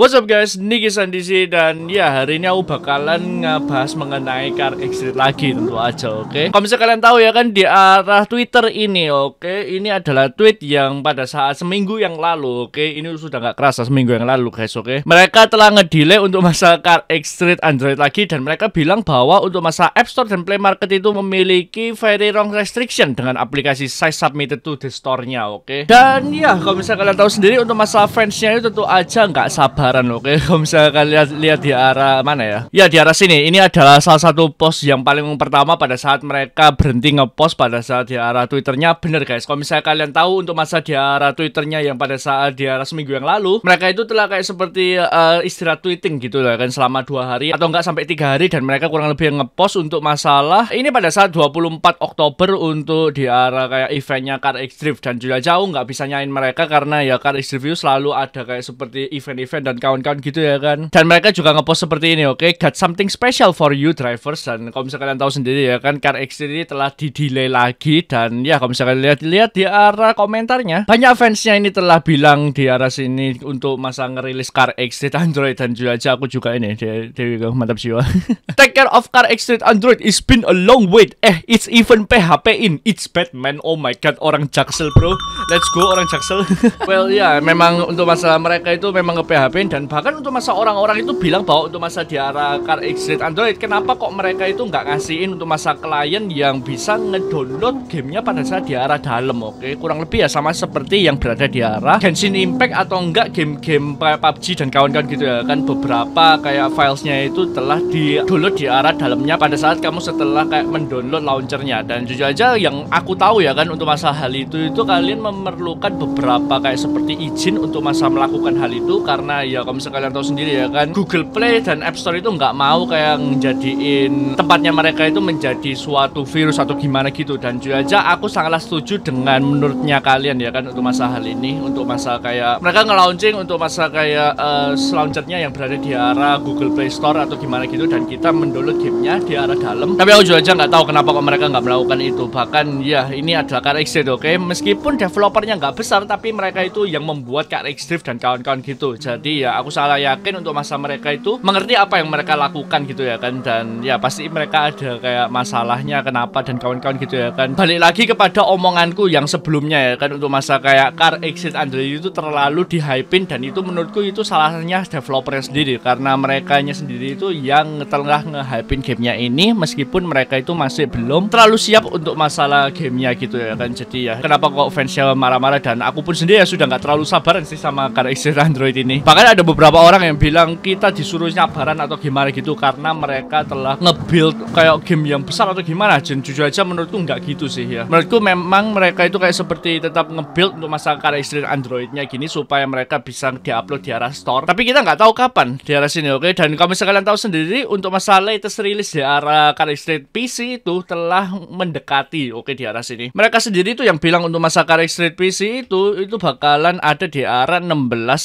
What's up guys, Niki Sandisi dan ya hari ini aku bakalan ngebahas mengenai car exit lagi tentu aja oke okay? Kalau misalnya kalian tahu ya kan di arah Twitter ini oke okay? Ini adalah tweet yang pada saat seminggu yang lalu oke okay? Ini sudah gak kerasa seminggu yang lalu guys oke okay? Mereka telah ngedelay untuk masa car exit Android lagi Dan mereka bilang bahwa untuk masa App Store dan Play Market itu memiliki very wrong restriction Dengan aplikasi size submitted to the store-nya oke okay? Dan ya kalau misalnya kalian tahu sendiri untuk masa fansnya itu tentu aja nggak sabar lebaran Oke, kalau misalnya kalian lihat di arah mana ya? Ya di arah sini. Ini adalah salah satu pos yang paling pertama pada saat mereka berhenti ngepost pada saat di arah Twitternya. Bener guys. Kalau misalnya kalian tahu untuk masa di arah Twitternya yang pada saat di arah seminggu yang lalu, mereka itu telah kayak seperti uh, istirahat tweeting gitu lah kan selama dua hari atau enggak sampai tiga hari dan mereka kurang lebih ngepost untuk masalah ini pada saat 24 Oktober untuk di arah kayak eventnya Car X Drift dan juga jauh nggak bisa nyain mereka karena ya Car X Drift selalu ada kayak seperti event-event dan kawan-kawan gitu ya kan dan mereka juga ngepost seperti ini oke okay? got something special for you drivers dan kalau misalkan kalian tahu sendiri ya kan car X ini telah didelay lagi dan ya kalau misalkan lihat-lihat di arah komentarnya banyak fansnya ini telah bilang di arah sini untuk masa ngerilis car X Android dan juga aja aku juga ini dia, dia mantap jiwa take care of car X Android it's been a long wait eh it's even PHP in it's Batman oh my god orang jaksel bro let's go orang jaksel well ya yeah, memang untuk masalah mereka itu memang ke PHP dan bahkan untuk masa orang-orang itu bilang bahwa untuk masa diarahkan car exit Android kenapa kok mereka itu nggak ngasihin untuk masa klien yang bisa ngedownload gamenya pada saat diarah dalam oke okay? kurang lebih ya sama seperti yang berada di arah Genshin Impact atau enggak game-game kayak PUBG dan kawan-kawan gitu ya kan beberapa kayak filesnya itu telah di download di arah dalamnya pada saat kamu setelah kayak mendownload launchernya dan jujur aja yang aku tahu ya kan untuk masa hal itu itu kalian memerlukan beberapa kayak seperti izin untuk masa melakukan hal itu karena ya kalau misalnya kalian tahu sendiri ya kan Google Play dan App Store itu nggak mau kayak ngejadiin tempatnya mereka itu menjadi suatu virus atau gimana gitu dan juga aja aku sangatlah setuju dengan menurutnya kalian ya kan untuk masa hal ini untuk masa kayak mereka ngelaunching untuk masa kayak uh, eh, launchernya yang berada di arah Google Play Store atau gimana gitu dan kita mendownload gamenya di arah dalam tapi aku juga aja nggak tahu kenapa kok mereka nggak melakukan itu bahkan ya ini adalah karena Drift oke okay? meskipun developernya nggak besar tapi mereka itu yang membuat car Drift dan kawan-kawan gitu jadi ya aku salah yakin untuk masa mereka itu mengerti apa yang mereka lakukan gitu ya kan dan ya pasti mereka ada kayak masalahnya kenapa dan kawan-kawan gitu ya kan balik lagi kepada omonganku yang sebelumnya ya kan untuk masa kayak car exit Android itu terlalu dihypein dan itu menurutku itu salahnya developer sendiri karena mereka sendiri itu yang tengah ngehypein gamenya ini meskipun mereka itu masih belum terlalu siap untuk masalah gamenya gitu ya kan jadi ya kenapa kok fansnya marah-marah dan aku pun sendiri ya sudah nggak terlalu sabaran sih sama car exit Android ini bahkan ada beberapa orang yang bilang kita disuruh nyabaran atau gimana gitu karena mereka telah nge-build kayak game yang besar atau gimana. Jen jujur aja menurutku nggak gitu sih ya. Menurutku memang mereka itu kayak seperti tetap nge-build untuk masa karya istri Androidnya gini supaya mereka bisa diupload di arah store. Tapi kita nggak tahu kapan di arah sini, oke? Okay? Dan kamu sekalian tahu sendiri untuk masalah itu rilis di arah karya istri PC itu telah mendekati, oke okay, di arah sini. Mereka sendiri itu yang bilang untuk masa karya istri PC itu itu bakalan ada di arah 16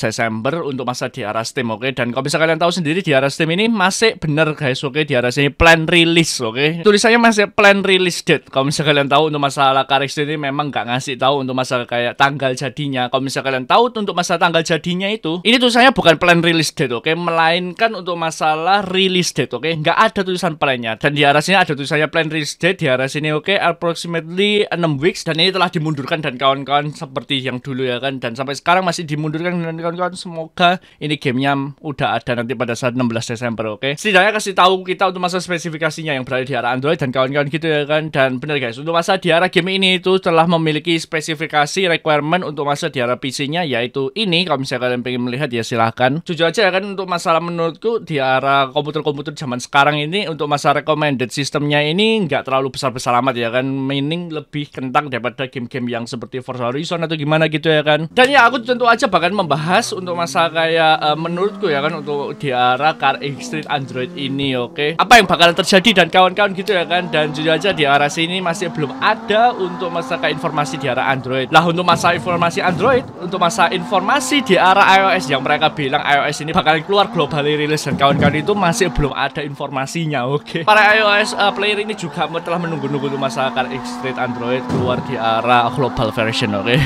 Desember untuk masa di Steam, oke okay? dan kalau bisa kalian tahu sendiri di Steam ini masih bener guys oke okay? di arah ini plan release oke okay? tulisannya masih plan release date kalau bisa kalian tahu untuk masalah Karis ini memang nggak ngasih tahu untuk masalah kayak tanggal jadinya kalau bisa kalian tahu untuk masalah tanggal jadinya itu ini tulisannya bukan plan release date oke okay? melainkan untuk masalah release date oke okay? nggak ada tulisan plannya dan di arah sini ada tulisannya plan release date di arah sini oke okay? approximately 6 weeks dan ini telah dimundurkan dan kawan-kawan seperti yang dulu ya kan dan sampai sekarang masih dimundurkan dan kawan-kawan semoga ini gamenya udah ada nanti pada saat 16 Desember oke okay? setidaknya kasih tahu kita untuk masa spesifikasinya yang berada di arah Android dan kawan-kawan gitu ya kan dan bener guys untuk masa di arah game ini itu telah memiliki spesifikasi requirement untuk masa di arah PC-nya yaitu ini kalau misalnya kalian pengen melihat ya silahkan jujur aja ya kan untuk masalah menurutku di arah komputer-komputer zaman sekarang ini untuk masa recommended sistemnya ini nggak terlalu besar-besar amat ya kan meaning lebih kentang daripada game-game yang seperti Forza Horizon atau gimana gitu ya kan dan ya aku tentu aja bahkan membahas untuk masa kayak kayak uh, menurutku ya kan untuk di arah car eh, street android ini oke okay? apa yang bakalan terjadi dan kawan-kawan gitu ya kan dan jujur aja di arah sini masih belum ada untuk masalah informasi di arah android lah untuk masa informasi android untuk masa informasi di arah iOS yang mereka bilang iOS ini bakalan keluar global rilis dan kawan-kawan itu masih belum ada informasinya oke okay? para iOS uh, player ini juga telah menunggu-nunggu untuk masa car street android keluar di arah global version oke okay?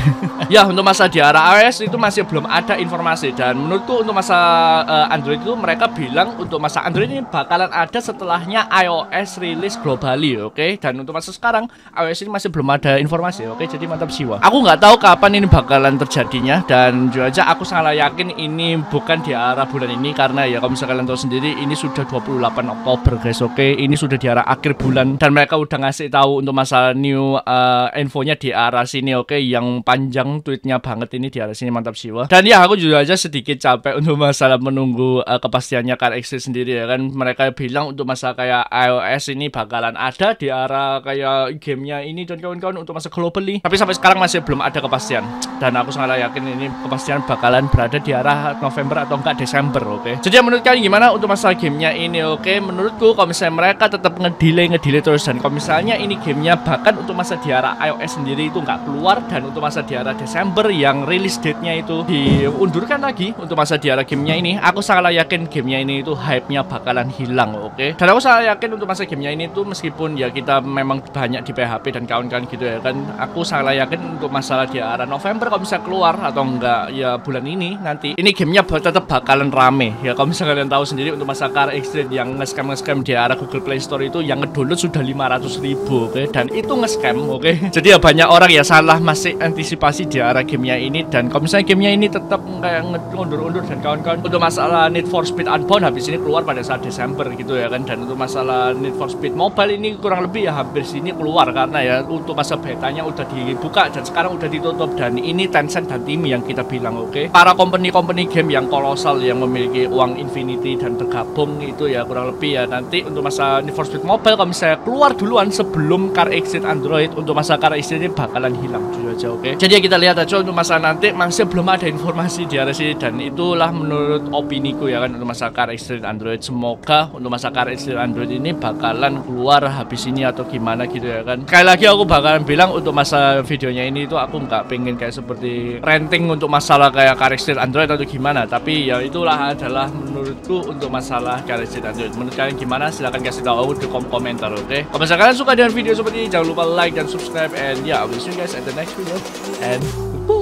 ya untuk masa di arah iOS itu masih belum ada informasi dan menurut Android tuh untuk masa uh, Android itu mereka bilang untuk masa Android ini bakalan ada setelahnya iOS rilis globally, oke? Okay? Dan untuk masa sekarang iOS ini masih belum ada informasi, oke? Okay? Jadi mantap siwa. Aku nggak tahu kapan ini bakalan terjadinya dan juga aja aku sangat yakin ini bukan di arah bulan ini karena ya kalau misalnya kalian tahu sendiri ini sudah 28 Oktober, guys, oke? Okay? Ini sudah di arah akhir bulan dan mereka udah ngasih tahu untuk masa new uh, infonya di arah sini, oke? Okay? Yang panjang tweetnya banget ini di arah sini mantap siwa. Dan ya aku juga aja sedikit capek untuk masalah menunggu uh, kepastiannya exit sendiri ya kan mereka bilang untuk masa kayak iOS ini bakalan ada di arah kayak gamenya ini dan kawan-kawan untuk masa globally tapi sampai sekarang masih belum ada kepastian dan aku sangat yakin ini kepastian bakalan berada di arah November atau enggak Desember oke okay? jadi ya menurut kalian gimana untuk masalah gamenya ini oke okay? menurutku kalau misalnya mereka tetap ngedelay ngedelay terus dan kalau misalnya ini gamenya bahkan untuk masa di arah iOS sendiri itu enggak keluar dan untuk masa di arah Desember yang rilis date-nya itu diundurkan lagi untuk masa diara gamenya ini aku sangat yakin gamenya ini itu hype-nya bakalan hilang oke okay? dan aku sangat yakin untuk masa gamenya ini tuh meskipun ya kita memang banyak di PHP dan kawan-kawan gitu ya kan aku sangat yakin untuk masalah diara November kalau bisa keluar atau enggak ya bulan ini nanti ini gamenya tetap bakalan rame ya kalau misalnya kalian tahu sendiri untuk masa car extreme yang nge-scam nge-scam diarah Google Play Store itu yang ngedownload sudah 500 ribu oke okay? dan itu nge-scam oke okay? jadi ya banyak orang ya salah masih antisipasi arah gamenya ini dan kalau misalnya gamenya ini tetap kayak ngedownload Undur-Undur dan kawan-kawan untuk masalah Need for Speed Unbound habis ini keluar pada saat Desember gitu ya kan dan untuk masalah Need for Speed Mobile ini kurang lebih ya hampir sini keluar karena ya untuk masa betanya udah dibuka dan sekarang udah ditutup dan ini Tencent dan tim yang kita bilang oke okay? para company-company game yang kolosal yang memiliki uang infinity dan bergabung itu ya kurang lebih ya nanti untuk masa Need for Speed Mobile kalau misalnya keluar duluan sebelum Car Exit Android untuk masa Car Exit ini bakalan hilang jujur aja oke okay? jadi ya kita lihat aja untuk masa nanti masih belum ada informasi di area sini dan itulah menurut opiniku ya kan untuk masa car Extreme Android semoga untuk masa car Extreme Android ini bakalan keluar habis ini atau gimana gitu ya kan sekali lagi aku bakalan bilang untuk masa videonya ini itu aku nggak pengen kayak seperti renting untuk masalah kayak car Extreme Android atau gimana tapi ya itulah adalah menurutku untuk masalah car Extreme Android menurut kalian gimana silahkan kasih tahu di kolom komentar oke okay? kalau misalkan kalian suka dengan video seperti ini jangan lupa like dan subscribe and yeah I will see you guys at the next video and bye